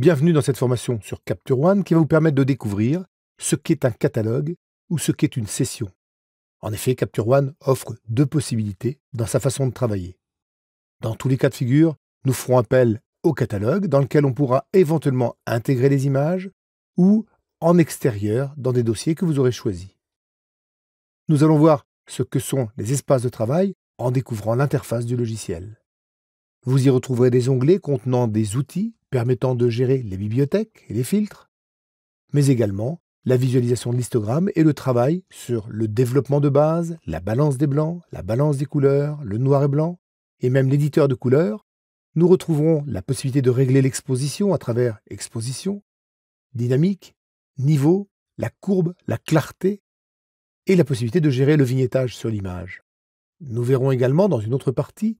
Bienvenue dans cette formation sur Capture One qui va vous permettre de découvrir ce qu'est un catalogue ou ce qu'est une session. En effet, Capture One offre deux possibilités dans sa façon de travailler. Dans tous les cas de figure, nous ferons appel au catalogue dans lequel on pourra éventuellement intégrer des images ou en extérieur dans des dossiers que vous aurez choisis. Nous allons voir ce que sont les espaces de travail en découvrant l'interface du logiciel. Vous y retrouverez des onglets contenant des outils permettant de gérer les bibliothèques et les filtres, mais également la visualisation de l'histogramme et le travail sur le développement de base, la balance des blancs, la balance des couleurs, le noir et blanc, et même l'éditeur de couleurs, nous retrouverons la possibilité de régler l'exposition à travers exposition, dynamique, niveau, la courbe, la clarté, et la possibilité de gérer le vignettage sur l'image. Nous verrons également dans une autre partie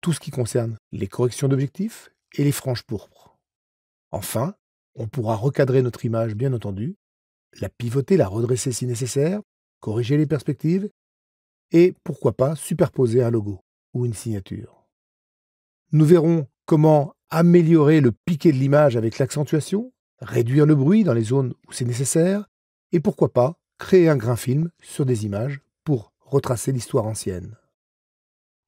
tout ce qui concerne les corrections d'objectifs et les franges pourpres. Enfin, on pourra recadrer notre image, bien entendu, la pivoter, la redresser si nécessaire, corriger les perspectives et, pourquoi pas, superposer un logo ou une signature. Nous verrons comment améliorer le piqué de l'image avec l'accentuation, réduire le bruit dans les zones où c'est nécessaire et, pourquoi pas, créer un grain film sur des images pour retracer l'histoire ancienne.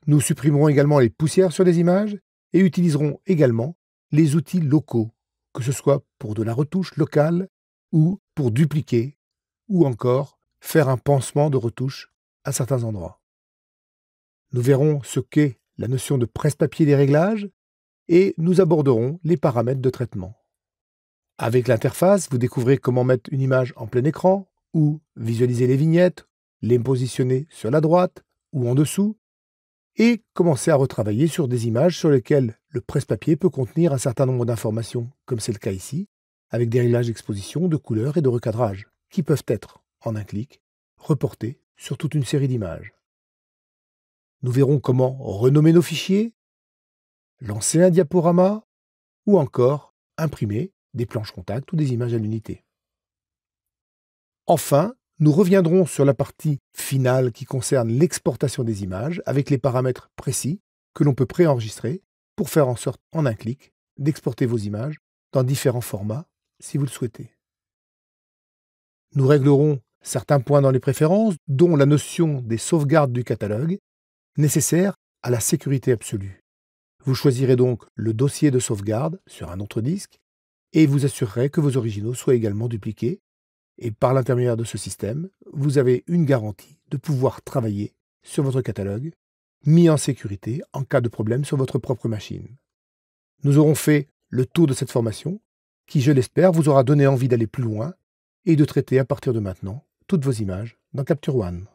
Nous supprimerons également les poussières sur des images et utiliserons également les outils locaux que ce soit pour de la retouche locale ou pour dupliquer, ou encore faire un pansement de retouche à certains endroits. Nous verrons ce qu'est la notion de presse-papier des réglages et nous aborderons les paramètres de traitement. Avec l'interface, vous découvrez comment mettre une image en plein écran ou visualiser les vignettes, les positionner sur la droite ou en dessous, et commencer à retravailler sur des images sur lesquelles le presse-papier peut contenir un certain nombre d'informations, comme c'est le cas ici, avec des réglages d'exposition, de couleurs et de recadrage, qui peuvent être, en un clic, reportés sur toute une série d'images. Nous verrons comment renommer nos fichiers, lancer un diaporama, ou encore imprimer des planches contact ou des images à l'unité. Enfin, nous reviendrons sur la partie finale qui concerne l'exportation des images avec les paramètres précis que l'on peut préenregistrer pour faire en sorte en un clic d'exporter vos images dans différents formats si vous le souhaitez. Nous réglerons certains points dans les préférences, dont la notion des sauvegardes du catalogue, nécessaire à la sécurité absolue. Vous choisirez donc le dossier de sauvegarde sur un autre disque et vous assurerez que vos originaux soient également dupliqués et par l'intermédiaire de ce système, vous avez une garantie de pouvoir travailler sur votre catalogue, mis en sécurité en cas de problème sur votre propre machine. Nous aurons fait le tour de cette formation, qui, je l'espère, vous aura donné envie d'aller plus loin et de traiter à partir de maintenant toutes vos images dans Capture One.